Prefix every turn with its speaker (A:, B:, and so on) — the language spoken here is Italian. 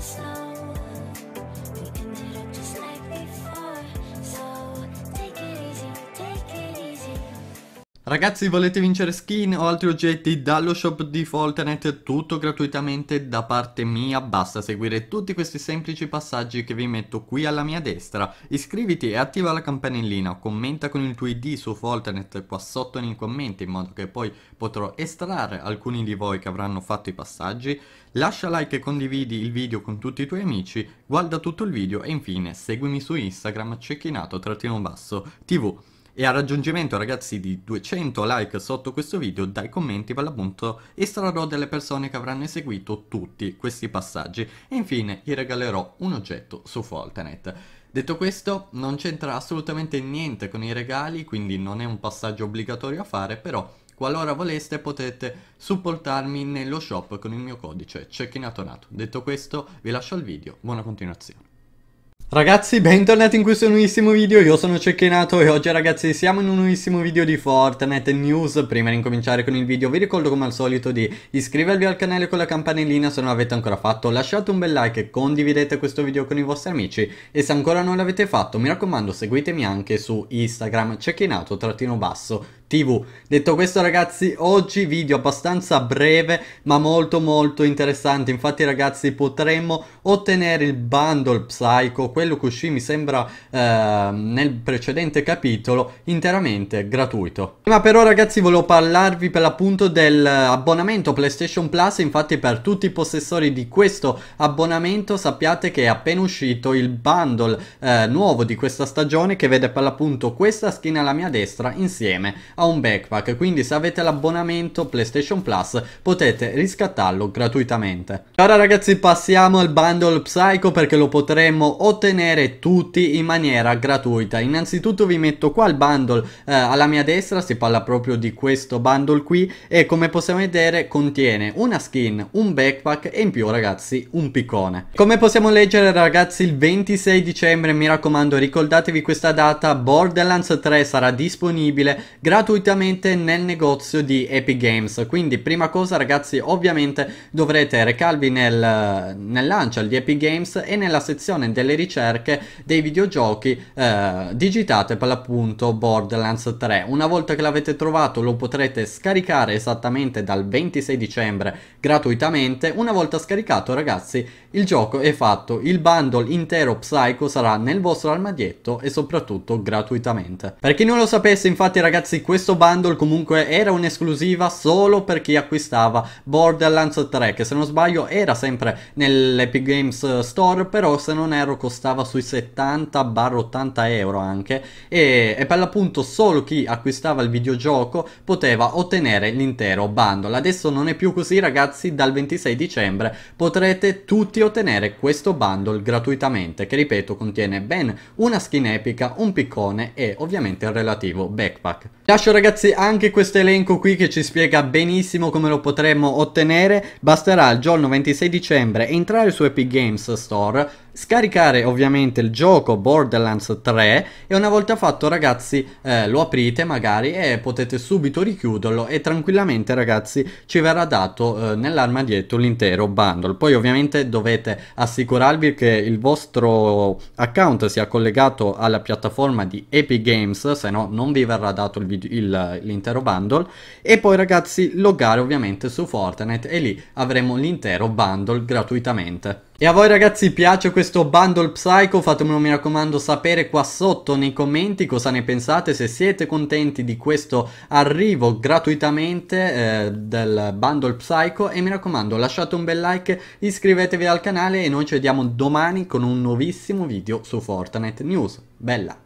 A: slow. Ragazzi volete vincere skin o altri oggetti dallo shop di Fortnite tutto gratuitamente da parte mia basta seguire tutti questi semplici passaggi che vi metto qui alla mia destra iscriviti e attiva la campanellina commenta con il tuo id su Fortnite qua sotto nei commenti in modo che poi potrò estrarre alcuni di voi che avranno fatto i passaggi lascia like e condividi il video con tutti i tuoi amici guarda tutto il video e infine seguimi su Instagram cecchinato-basso tv e al raggiungimento ragazzi di 200 like sotto questo video dai commenti per l'appunto estrarrò delle persone che avranno eseguito tutti questi passaggi e infine gli regalerò un oggetto su Foltenet. Detto questo non c'entra assolutamente niente con i regali quindi non è un passaggio obbligatorio a fare però Qualora voleste potete supportarmi nello shop con il mio codice Cecchinato Detto questo vi lascio al video, buona continuazione. Ragazzi bentornati in questo nuovissimo video, io sono Cecchinato e oggi ragazzi siamo in un nuovissimo video di Fortnite News Prima di incominciare con il video vi ricordo come al solito di iscrivervi al canale con la campanellina se non l'avete ancora fatto Lasciate un bel like e condividete questo video con i vostri amici e se ancora non l'avete fatto mi raccomando seguitemi anche su Instagram Cecchinato basso TV. Detto questo ragazzi, oggi video abbastanza breve ma molto molto interessante, infatti ragazzi potremmo ottenere il bundle Psycho, quello che uscì mi sembra eh, nel precedente capitolo, interamente gratuito. Ma però ragazzi volevo parlarvi per l'appunto dell'abbonamento PlayStation Plus, infatti per tutti i possessori di questo abbonamento sappiate che è appena uscito il bundle eh, nuovo di questa stagione che vede per l'appunto questa schiena alla mia destra insieme a un backpack, quindi se avete l'abbonamento PlayStation Plus potete riscattarlo gratuitamente. Ora ragazzi passiamo al bundle Psycho perché lo potremmo ottenere tutti in maniera gratuita. Innanzitutto vi metto qua il bundle eh, alla mia destra, si parla proprio di questo bundle qui e come possiamo vedere contiene una skin, un backpack e in più ragazzi un piccone. Come possiamo leggere ragazzi il 26 dicembre mi raccomando ricordatevi questa data Borderlands 3 sarà disponibile gratuitamente gratuitamente nel negozio di Epic Games. Quindi prima cosa ragazzi ovviamente dovrete recarvi nel, nel launcher di Epic Games e nella sezione delle ricerche dei videogiochi eh, digitate per l'appunto Borderlands 3. Una volta che l'avete trovato lo potrete scaricare esattamente dal 26 dicembre gratuitamente. Una volta scaricato ragazzi il gioco è fatto, il bundle intero Psycho sarà nel vostro armadietto e soprattutto gratuitamente. Per chi non lo sapesse infatti ragazzi questo questo bundle comunque era un'esclusiva solo per chi acquistava Borderlands 3 che se non sbaglio era sempre nell'Epic Games Store però se non erro costava sui 70-80 euro anche e, e per l'appunto solo chi acquistava il videogioco poteva ottenere l'intero bundle. Adesso non è più così ragazzi dal 26 dicembre potrete tutti ottenere questo bundle gratuitamente che ripeto contiene ben una skin epica, un piccone e ovviamente il relativo backpack. Lascio lascio ragazzi anche questo elenco qui che ci spiega benissimo come lo potremmo ottenere. Basterà il giorno 26 dicembre entrare su Epic Games Store Scaricare ovviamente il gioco Borderlands 3 e una volta fatto ragazzi eh, lo aprite magari e potete subito richiuderlo e tranquillamente ragazzi ci verrà dato eh, nell'armadietto l'intero bundle. Poi ovviamente dovete assicurarvi che il vostro account sia collegato alla piattaforma di Epic Games, se no non vi verrà dato l'intero bundle e poi ragazzi loggare ovviamente su Fortnite e lì avremo l'intero bundle gratuitamente. E a voi ragazzi piace questo bundle psycho? Fatemelo mi raccomando sapere qua sotto nei commenti cosa ne pensate, se siete contenti di questo arrivo gratuitamente eh, del bundle psycho e mi raccomando lasciate un bel like, iscrivetevi al canale e noi ci vediamo domani con un nuovissimo video su Fortnite News. Bella!